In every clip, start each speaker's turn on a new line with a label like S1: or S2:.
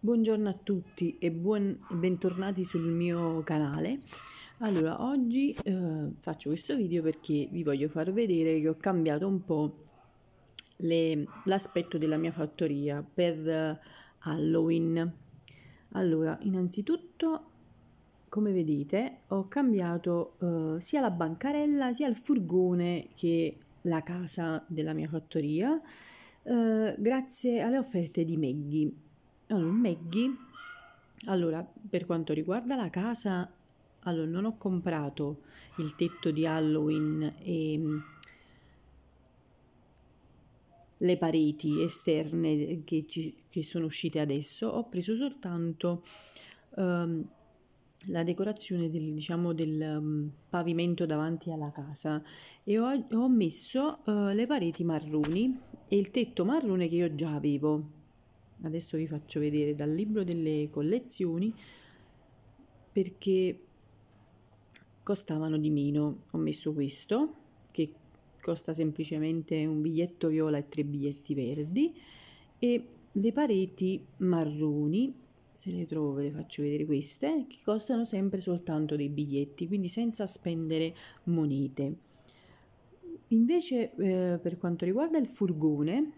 S1: Buongiorno a tutti e buon, bentornati sul mio canale. Allora, oggi eh, faccio questo video perché vi voglio far vedere che ho cambiato un po' l'aspetto della mia fattoria per eh, Halloween. Allora, innanzitutto, come vedete, ho cambiato eh, sia la bancarella, sia il furgone che la casa della mia fattoria eh, grazie alle offerte di Maggie allora, Maggie, allora, per quanto riguarda la casa, allora, non ho comprato il tetto di Halloween e mm, le pareti esterne che, ci, che sono uscite adesso, ho preso soltanto um, la decorazione del, diciamo, del um, pavimento davanti alla casa e ho, ho messo uh, le pareti marroni e il tetto marrone che io già avevo adesso vi faccio vedere dal libro delle collezioni perché costavano di meno ho messo questo che costa semplicemente un biglietto viola e tre biglietti verdi e le pareti marroni se le trovo le faccio vedere queste che costano sempre soltanto dei biglietti quindi senza spendere monete invece eh, per quanto riguarda il furgone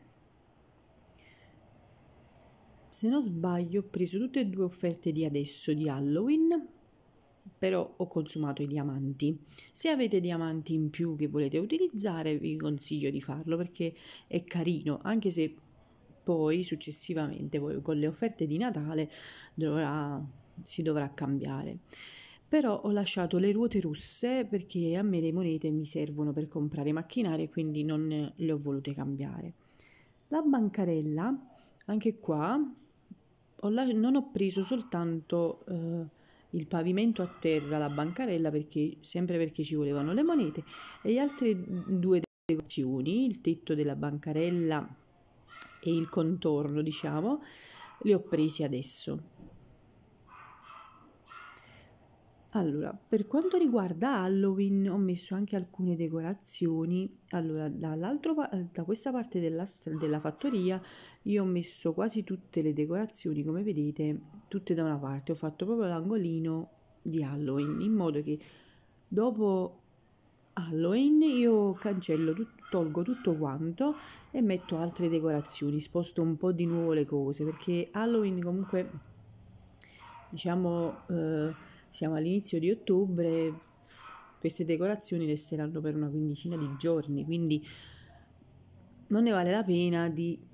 S1: se non sbaglio ho preso tutte e due offerte di adesso di Halloween però ho consumato i diamanti se avete diamanti in più che volete utilizzare vi consiglio di farlo perché è carino anche se poi successivamente voi con le offerte di Natale dovrà, si dovrà cambiare però ho lasciato le ruote russe perché a me le monete mi servono per comprare macchinari e quindi non le ho volute cambiare. La bancarella, anche qua ho la- non ho preso soltanto eh, il pavimento a terra, la bancarella, perché, sempre perché ci volevano le monete, e le altre due decorazioni, il tetto della bancarella e il contorno, diciamo, le ho presi adesso. Allora, per quanto riguarda Halloween, ho messo anche alcune decorazioni. Allora, dall'altro, da questa parte della, della fattoria io ho messo quasi tutte le decorazioni come vedete tutte da una parte ho fatto proprio l'angolino di Halloween in modo che dopo Halloween io cancello tutto tolgo tutto quanto e metto altre decorazioni sposto un po' di nuovo le cose perché Halloween comunque diciamo eh, siamo all'inizio di ottobre queste decorazioni resteranno per una quindicina di giorni quindi non ne vale la pena di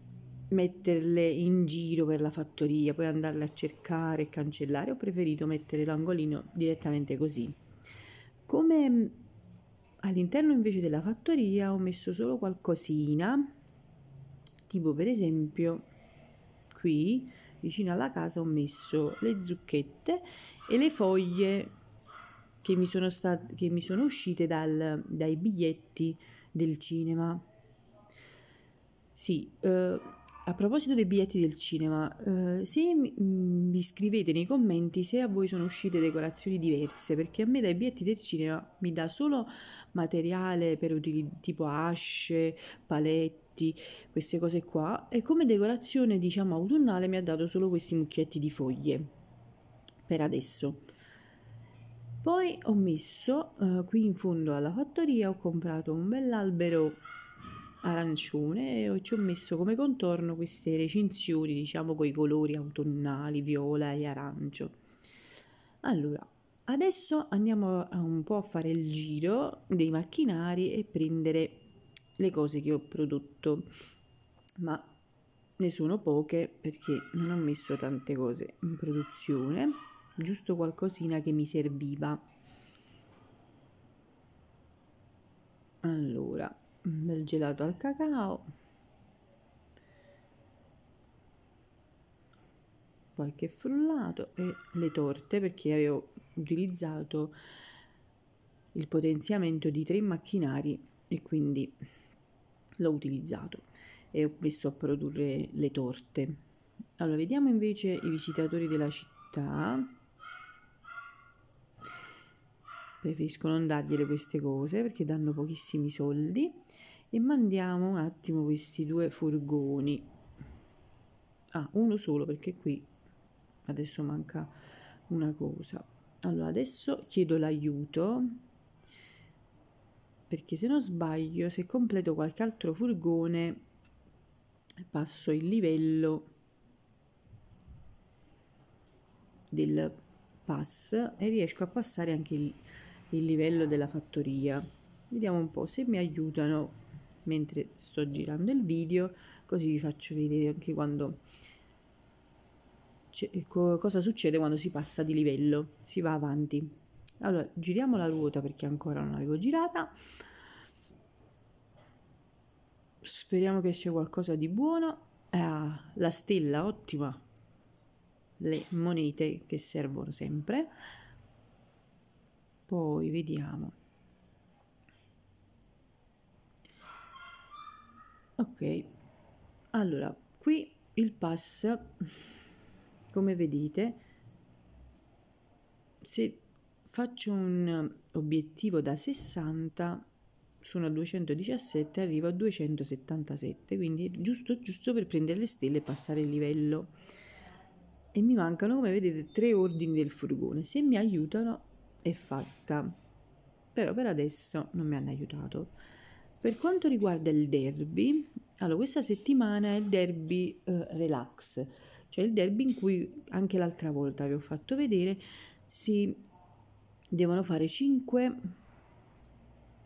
S1: metterle in giro per la fattoria, poi andarle a cercare e cancellare, ho preferito mettere l'angolino direttamente così. Come mm, all'interno invece della fattoria ho messo solo qualcosina, tipo per esempio qui vicino alla casa ho messo le zucchette e le foglie che mi sono, state, che mi sono uscite dal, dai biglietti del cinema. Sì, eh, a proposito dei biglietti del cinema, eh, se mm, vi scrivete nei commenti se a voi sono uscite decorazioni diverse, perché a me dai biglietti del cinema mi dà solo materiale per utili- tipo asce, paletti, queste cose qua, e come decorazione diciamo autunnale mi ha dato solo questi mucchietti di foglie, per adesso. Poi ho messo eh, qui in fondo alla fattoria, ho comprato un bell'albero arancione e ci ho messo come contorno queste recinzioni diciamo con i colori autunnali viola e arancio allora adesso andiamo a un po' a fare il giro dei macchinari e prendere le cose che ho prodotto ma ne sono poche perché non ho messo tante cose in produzione giusto qualcosina che mi serviva allora un mm, bel gelato al cacao, qualche frullato e le torte perché avevo utilizzato il potenziamento di tre macchinari e quindi l'ho utilizzato e ho messo a produrre le torte. Allora, vediamo invece i visitatori della città preferisco non dargliele queste cose perché danno pochissimi soldi e mandiamo un attimo questi due furgoni ah uno solo perché qui adesso manca una cosa allora adesso chiedo l'aiuto perché se non sbaglio se completo qualche altro furgone passo il livello del pass e riesco a passare anche il il livello della fattoria vediamo un po' se mi aiutano mentre sto girando il video così vi faccio vedere anche quando co cosa succede quando si passa di livello si va avanti allora giriamo la ruota perché ancora non l'avevo girata speriamo che sia qualcosa di buono ah, la stella ottima le monete che servono sempre poi vediamo ok allora qui il pass come vedete se faccio un obiettivo da 60 sono a 217 arrivo a 277 quindi giusto giusto per prendere le stelle e passare il livello e mi mancano come vedete tre ordini del furgone se mi aiutano e fatta. Però per adesso non mi hanno aiutato. Per quanto riguarda il derby, allora questa settimana è il derby eh, relax, cioè il derby in cui anche l'altra volta vi ho fatto vedere si devono fare 5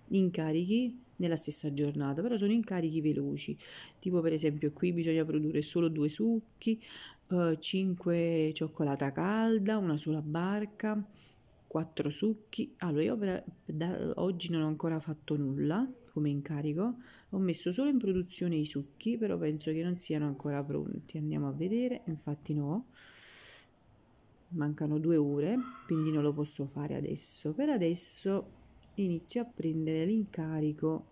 S1: incarichi nella stessa giornata, però sono incarichi veloci, tipo per esempio qui bisogna produrre solo due succhi, eh, 5 cioccolata calda, una sola barca, quattro succhi. Allora, io per, da, oggi non ho ancora fatto nulla come incarico, ho messo solo in produzione i succhi, però penso che non siano ancora pronti. Andiamo a vedere, infatti no. Mancano due ore, quindi non lo posso fare adesso. Per adesso inizio a prendere l'incarico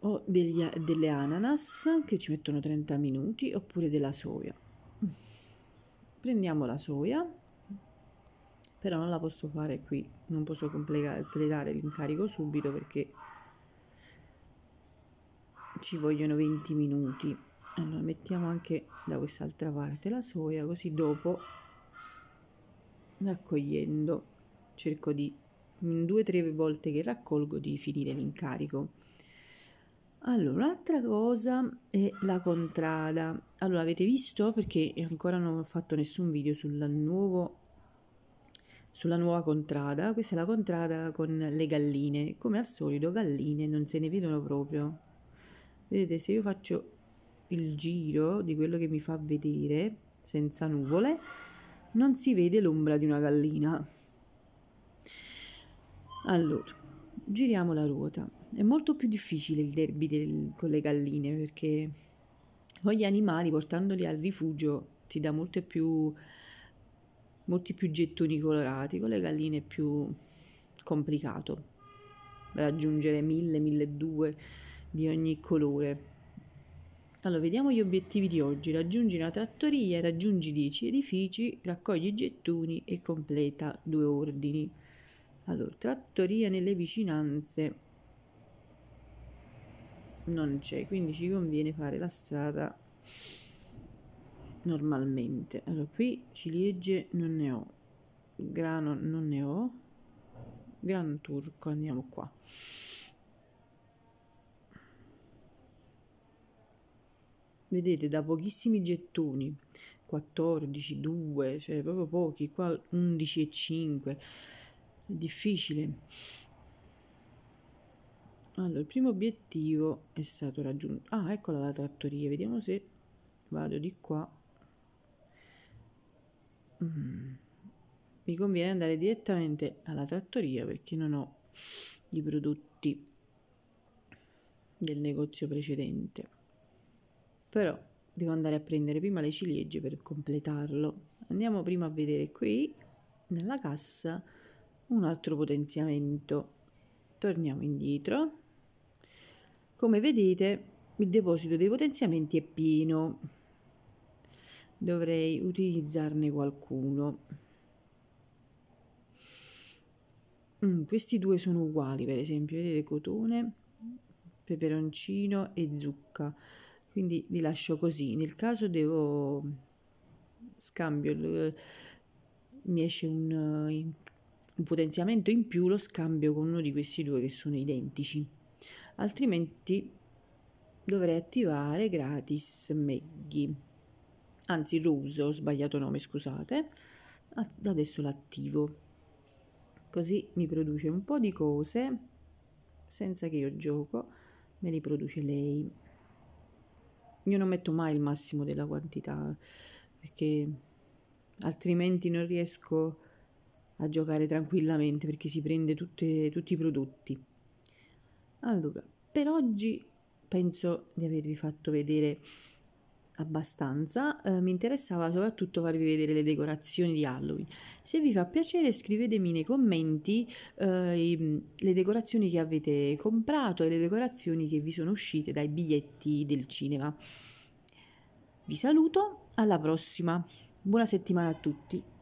S1: o degli, delle ananas che ci mettono 30 minuti oppure della soia. Prendiamo la soia però non la posso fare qui, non posso completare l'incarico subito perché ci vogliono 20 minuti. Allora mettiamo anche da quest'altra parte la soia così dopo raccogliendo cerco di in due o tre volte che raccolgo di finire l'incarico. Allora, un'altra cosa è la contrada. Allora, avete visto? Perché ancora non ho fatto nessun video sul nuovo sulla nuova contrada. Questa è la contrada con le galline. Come al solito, galline non se ne vedono proprio. Vedete, se io faccio il giro di quello che mi fa vedere senza nuvole, non si vede l'ombra di una gallina. Allora, giriamo la ruota. È molto più difficile il derby del, con le galline perché con gli animali, portandoli al rifugio, ti dà molte più molti più gettoni colorati, con le galline è più complicato raggiungere 1000, 1200 di ogni colore. Allora, vediamo gli obiettivi di oggi. Raggiungi una trattoria, raggiungi 10 edifici, raccogli i gettoni e completa due ordini. Allora, trattoria nelle vicinanze non c'è, quindi ci conviene fare la strada normalmente allora qui ciliegie non ne ho grano non ne ho grano turco andiamo qua vedete da pochissimi gettoni 14 2 cioè proprio pochi qua 11 e 5 è difficile allora il primo obiettivo è stato raggiunto ah eccola la trattoria vediamo se vado di qua Mm. mi conviene andare direttamente alla trattoria perché non ho i prodotti del negozio precedente. Però devo andare a prendere prima le ciliegie per completarlo. Andiamo prima a vedere qui nella cassa un altro potenziamento. Torniamo indietro. Come vedete il deposito dei potenziamenti è pieno dovrei utilizzarne qualcuno mm, questi due sono uguali per esempio vedete cotone peperoncino e zucca quindi li lascio così nel caso devo scambio mi esce un, un potenziamento in più lo scambio con uno di questi due che sono identici altrimenti dovrei attivare gratis Maggie anzi Rose, ho sbagliato nome, scusate, adesso l'attivo, così mi produce un po' di cose senza che io gioco, me li produce lei. Io non metto mai il massimo della quantità perché altrimenti non riesco a giocare tranquillamente perché si prende tutte, tutti i prodotti. Allora, per oggi penso di avervi fatto vedere abbastanza, eh, mi interessava soprattutto farvi vedere le decorazioni di Halloween. Se vi fa piacere scrivetemi nei commenti eh, le decorazioni che avete comprato e le decorazioni che vi sono uscite dai biglietti del cinema. Vi saluto, alla prossima, buona settimana a tutti!